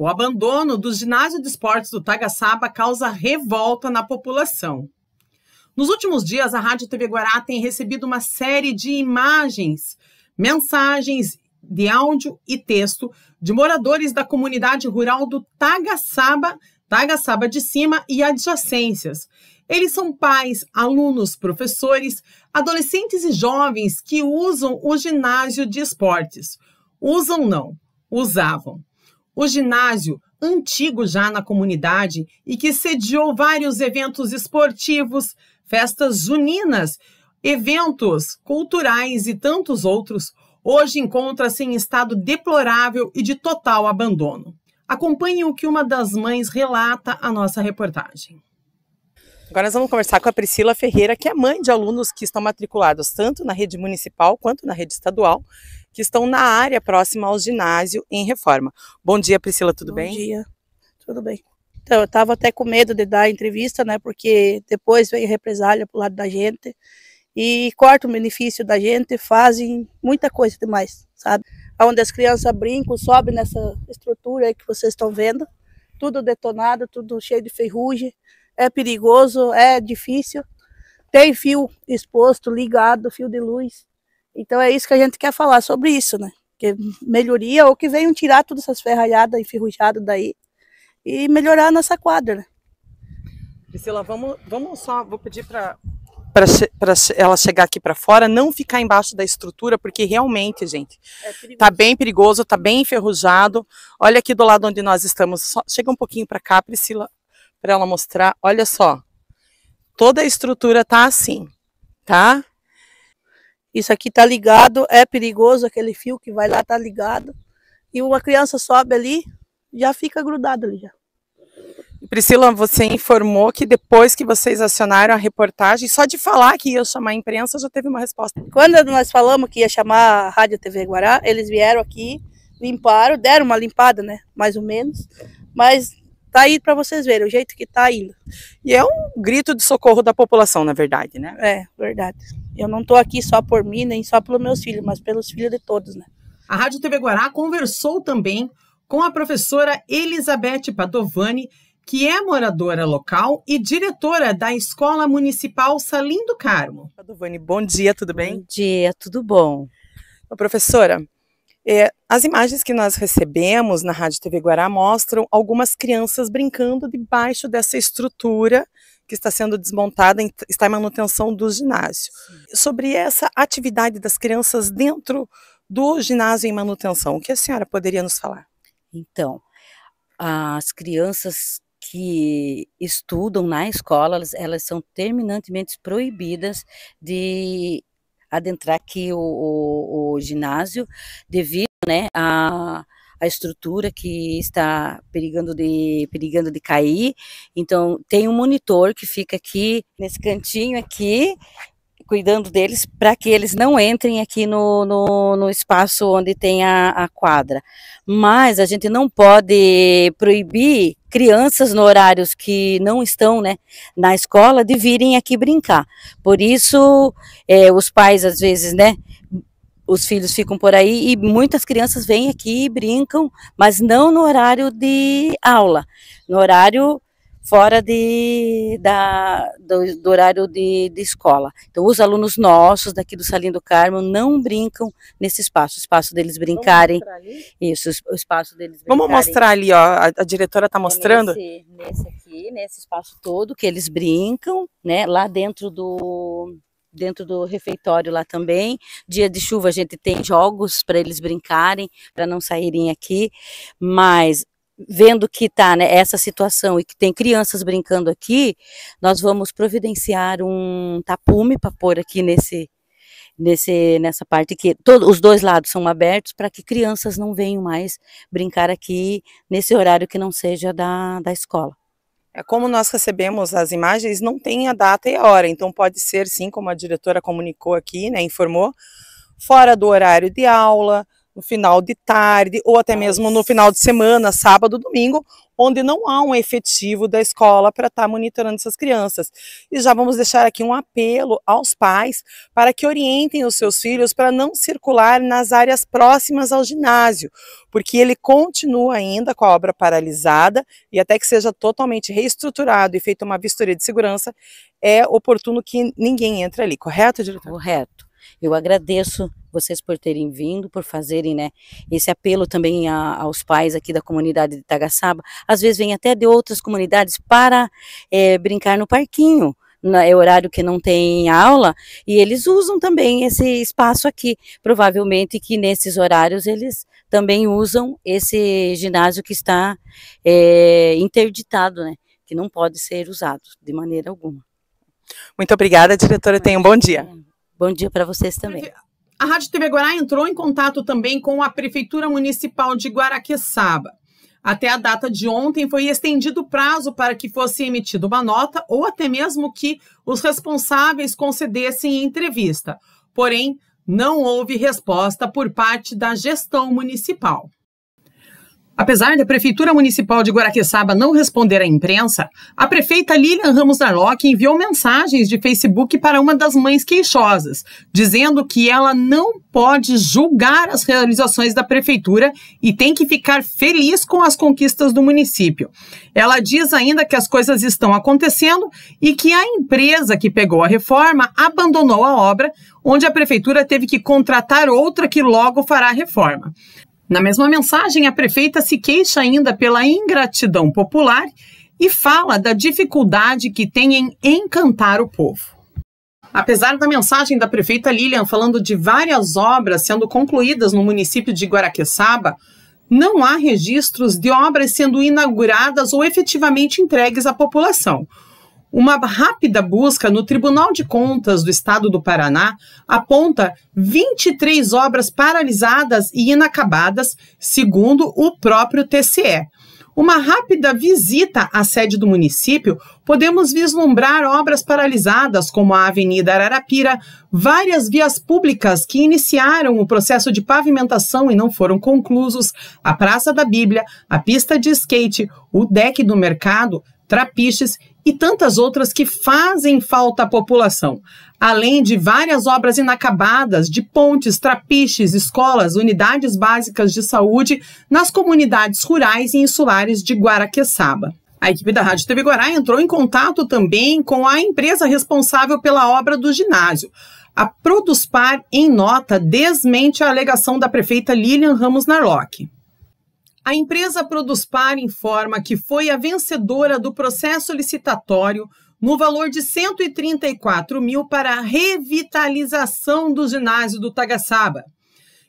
O abandono do ginásio de esportes do Tagaçaba causa revolta na população. Nos últimos dias, a Rádio TV Guará tem recebido uma série de imagens, mensagens de áudio e texto de moradores da comunidade rural do Tagaçaba, Tagaçaba de Cima e adjacências. Eles são pais, alunos, professores, adolescentes e jovens que usam o ginásio de esportes. Usam não, usavam. O ginásio, antigo já na comunidade e que sediou vários eventos esportivos, festas juninas, eventos culturais e tantos outros, hoje encontra-se em estado deplorável e de total abandono. Acompanhe o que uma das mães relata à nossa reportagem. Agora nós vamos conversar com a Priscila Ferreira, que é mãe de alunos que estão matriculados tanto na rede municipal quanto na rede estadual que estão na área próxima ao ginásio em reforma. Bom dia, Priscila, tudo Bom bem? Bom dia, tudo bem. Então, eu estava até com medo de dar entrevista, né, porque depois vem represália pro lado da gente e corta o benefício da gente, fazem muita coisa demais, sabe? Onde as crianças brincam, sobem nessa estrutura aí que vocês estão vendo, tudo detonado, tudo cheio de ferrugem, é perigoso, é difícil. Tem fio exposto, ligado, fio de luz, então é isso que a gente quer falar sobre isso, né? Que melhoria ou que venham tirar todas essas ferralhadas enferrujadas daí e melhorar a nossa quadra, né? Priscila, vamos, vamos só, vou pedir para para ela chegar aqui para fora, não ficar embaixo da estrutura, porque realmente, gente, é tá bem perigoso, tá bem enferrujado. Olha aqui do lado onde nós estamos. Só, chega um pouquinho para cá, Priscila, para ela mostrar. Olha só. Toda a estrutura tá assim, tá? isso aqui tá ligado, é perigoso, aquele fio que vai lá tá ligado. E uma criança sobe ali, já fica grudada ali já. Priscila, você informou que depois que vocês acionaram a reportagem, só de falar que ia chamar a imprensa, já teve uma resposta. Quando nós falamos que ia chamar a Rádio TV Guará, eles vieram aqui, limparam, deram uma limpada, né? Mais ou menos. Mas Tá aí para vocês verem o jeito que tá indo. E é um grito de socorro da população, na verdade, né? É, verdade. Eu não tô aqui só por mim, nem só pelos meus filhos, mas pelos filhos de todos, né? A Rádio TV Guará conversou também com a professora Elizabeth Padovani, que é moradora local e diretora da Escola Municipal Salim do Carmo. Padovani, bom dia, tudo bem? Bom dia, tudo bom. Ô, professora, é, as imagens que nós recebemos na Rádio TV Guará mostram algumas crianças brincando debaixo dessa estrutura que está sendo desmontada, está em manutenção do ginásio. Sobre essa atividade das crianças dentro do ginásio em manutenção, o que a senhora poderia nos falar? Então, as crianças que estudam na escola, elas, elas são terminantemente proibidas de adentrar aqui o, o, o ginásio devido né, a a estrutura que está perigando de, perigando de cair. Então, tem um monitor que fica aqui nesse cantinho aqui, cuidando deles para que eles não entrem aqui no, no, no espaço onde tem a, a, quadra. Mas a gente não pode proibir crianças no horários que não estão né, na escola de virem aqui brincar. Por isso, é, os pais, às vezes, né, os filhos ficam por aí e muitas crianças vêm aqui e brincam, mas não no horário de aula, no horário fora de, da, do, do horário de, de, escola. Então, os alunos nossos daqui do Salim do Carmo não brincam nesse espaço, o espaço deles brincarem. Isso, o espaço deles brincarem. Vamos mostrar ali, ó, a, a diretora está é mostrando. É nesse, nesse aqui, nesse espaço todo que eles brincam, né, lá dentro do dentro do refeitório lá também. Dia de chuva a gente tem jogos para eles brincarem, para não saírem aqui, mas vendo que está né, essa situação e que tem crianças brincando aqui, nós vamos providenciar um tapume para pôr aqui nesse, nesse, nessa parte que os dois lados são abertos para que crianças não venham mais brincar aqui nesse horário que não seja da, da escola. É como nós recebemos as imagens, não tem a data e a hora, então pode ser sim, como a diretora comunicou aqui, né, informou, fora do horário de aula, no final de tarde ou até mesmo no final de semana, sábado, domingo, onde não há um efetivo da escola para estar tá monitorando essas crianças. E já vamos deixar aqui um apelo aos pais para que orientem os seus filhos para não circular nas áreas próximas ao ginásio, porque ele continua ainda com a obra paralisada e até que seja totalmente reestruturado e feita uma vistoria de segurança, é oportuno que ninguém entre ali, correto, diretor? Correto. Eu agradeço vocês por terem vindo, por fazerem né, esse apelo também a, aos pais aqui da comunidade de Itagaçaba. Às vezes vêm até de outras comunidades para é, brincar no parquinho. Na, é horário que não tem aula, e eles usam também esse espaço aqui. Provavelmente que nesses horários eles também usam esse ginásio que está é, interditado, né? Que não pode ser usado de maneira alguma. Muito obrigada, diretora. Tenha um bom dia. Bom dia para vocês também. A Rádio TV Guará entrou em contato também com a Prefeitura Municipal de Guaraqueçaba. Até a data de ontem foi estendido o prazo para que fosse emitida uma nota ou até mesmo que os responsáveis concedessem entrevista. Porém, não houve resposta por parte da gestão municipal. Apesar da Prefeitura Municipal de Guaraqueçaba não responder à imprensa, a prefeita Lilian Ramos Narlock enviou mensagens de Facebook para uma das mães queixosas, dizendo que ela não pode julgar as realizações da prefeitura e tem que ficar feliz com as conquistas do município. Ela diz ainda que as coisas estão acontecendo e que a empresa que pegou a reforma abandonou a obra, onde a prefeitura teve que contratar outra que logo fará a reforma. Na mesma mensagem, a prefeita se queixa ainda pela ingratidão popular e fala da dificuldade que tem em encantar o povo. Apesar da mensagem da prefeita Lilian falando de várias obras sendo concluídas no município de Guaraqueçaba, não há registros de obras sendo inauguradas ou efetivamente entregues à população. Uma rápida busca no Tribunal de Contas do Estado do Paraná aponta 23 obras paralisadas e inacabadas, segundo o próprio TCE. Uma rápida visita à sede do município, podemos vislumbrar obras paralisadas como a Avenida Ararapira, várias vias públicas que iniciaram o processo de pavimentação e não foram conclusos, a Praça da Bíblia, a pista de skate, o deck do mercado, trapiches e tantas outras que fazem falta à população, além de várias obras inacabadas de pontes, trapiches, escolas, unidades básicas de saúde nas comunidades rurais e insulares de Guaraqueçaba. A equipe da Rádio TV Guará entrou em contato também com a empresa responsável pela obra do ginásio. A Produspar, em nota, desmente a alegação da prefeita Lilian Ramos Narlock. A empresa Produspar informa que foi a vencedora do processo licitatório no valor de 134 mil para a revitalização do ginásio do Tagaçaba,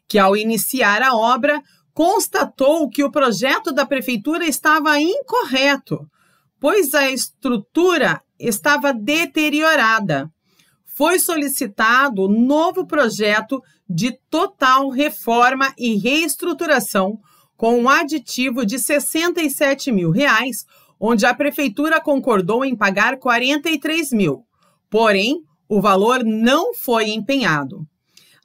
que ao iniciar a obra constatou que o projeto da prefeitura estava incorreto, pois a estrutura estava deteriorada. Foi solicitado novo projeto de total reforma e reestruturação com um aditivo de 67 mil reais, onde a prefeitura concordou em pagar 43 mil. Porém, o valor não foi empenhado.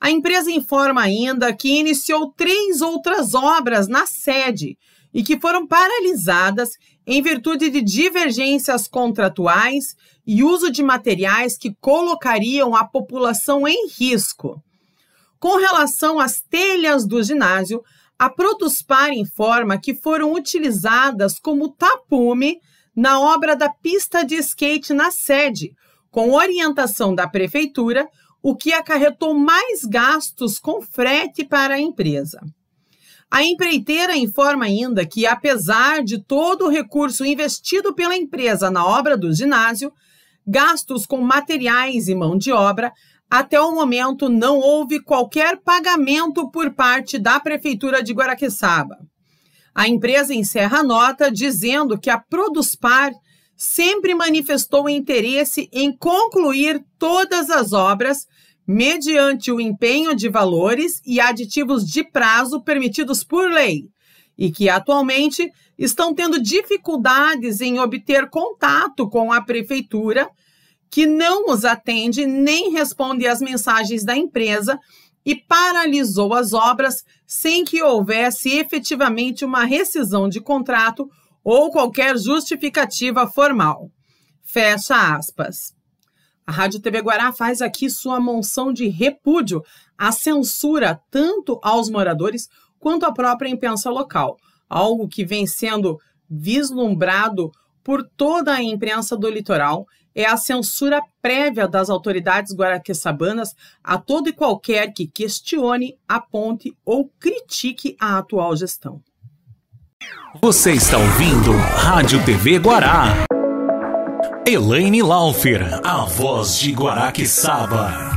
A empresa informa ainda que iniciou três outras obras na sede e que foram paralisadas em virtude de divergências contratuais e uso de materiais que colocariam a população em risco. Com relação às telhas do ginásio, a Produspar informa que foram utilizadas como tapume na obra da pista de skate na sede, com orientação da prefeitura, o que acarretou mais gastos com frete para a empresa. A empreiteira informa ainda que, apesar de todo o recurso investido pela empresa na obra do ginásio, gastos com materiais e mão de obra até o momento, não houve qualquer pagamento por parte da Prefeitura de Guaraqueçaba. A empresa encerra a nota dizendo que a Produspar sempre manifestou interesse em concluir todas as obras mediante o empenho de valores e aditivos de prazo permitidos por lei, e que atualmente estão tendo dificuldades em obter contato com a prefeitura que não os atende nem responde às mensagens da empresa e paralisou as obras sem que houvesse efetivamente uma rescisão de contrato ou qualquer justificativa formal. Fecha aspas. A Rádio TV Guará faz aqui sua monção de repúdio à censura tanto aos moradores quanto à própria imprensa local, algo que vem sendo vislumbrado por toda a imprensa do litoral é a censura prévia das autoridades guaraqueçabanas a todo e qualquer que questione, aponte ou critique a atual gestão. Você está ouvindo Rádio TV Guará. Elaine Laufer, a voz de Guaraqueçaba.